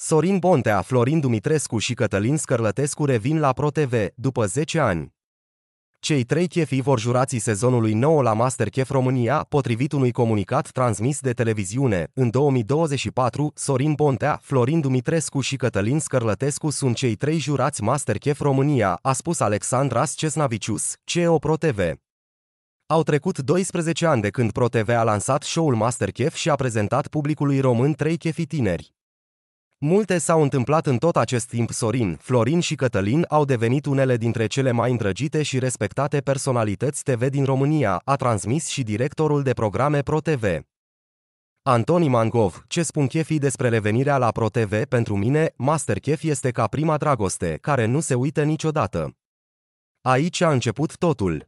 Sorin Bontea, Florin Dumitrescu și Cătălin Scărlătescu revin la ProTV, după 10 ani. Cei trei chefii vor jurații sezonului 9 la Masterchef România, potrivit unui comunicat transmis de televiziune. În 2024, Sorin Bontea, Florin Dumitrescu și Cătălin Scărlătescu sunt cei trei jurați Masterchef România, a spus Alexandra Scesnavicius, CEO ProTV. Au trecut 12 ani de când ProTV a lansat show-ul Masterchef și a prezentat publicului român trei chefi tineri. Multe s-au întâmplat în tot acest timp Sorin, Florin și Cătălin au devenit unele dintre cele mai îndrăgite și respectate personalități TV din România, a transmis și directorul de programe ProTV. Antoni Mangov, ce spun chefii despre revenirea la ProTV pentru mine, Masterchef este ca prima dragoste, care nu se uită niciodată. Aici a început totul.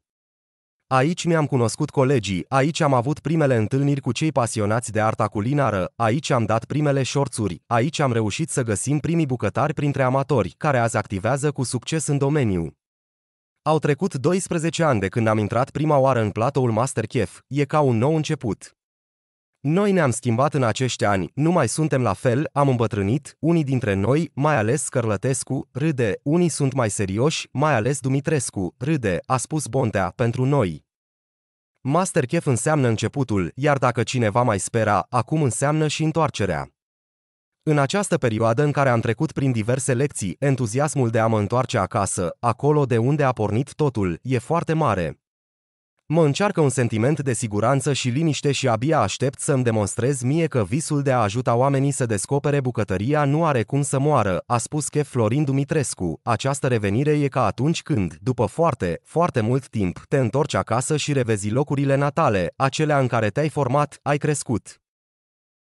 Aici mi-am cunoscut colegii, aici am avut primele întâlniri cu cei pasionați de arta culinară, aici am dat primele șorțuri, aici am reușit să găsim primii bucătari printre amatori, care azi activează cu succes în domeniu. Au trecut 12 ani de când am intrat prima oară în platoul Masterchef, e ca un nou început. Noi ne-am schimbat în acești ani, nu mai suntem la fel, am îmbătrânit, unii dintre noi, mai ales Cărlătescu, râde, unii sunt mai serioși, mai ales Dumitrescu, râde, a spus Bontea, pentru noi. Masterchef înseamnă începutul, iar dacă cineva mai spera, acum înseamnă și întoarcerea. În această perioadă în care am trecut prin diverse lecții, entuziasmul de a mă întoarce acasă, acolo de unde a pornit totul, e foarte mare. Mă încearcă un sentiment de siguranță și liniște și abia aștept să-mi demonstrez mie că visul de a ajuta oamenii să descopere bucătăria nu are cum să moară, a spus că Florin Dumitrescu. Această revenire e ca atunci când, după foarte, foarte mult timp, te întorci acasă și revezi locurile natale, acelea în care te-ai format, ai crescut.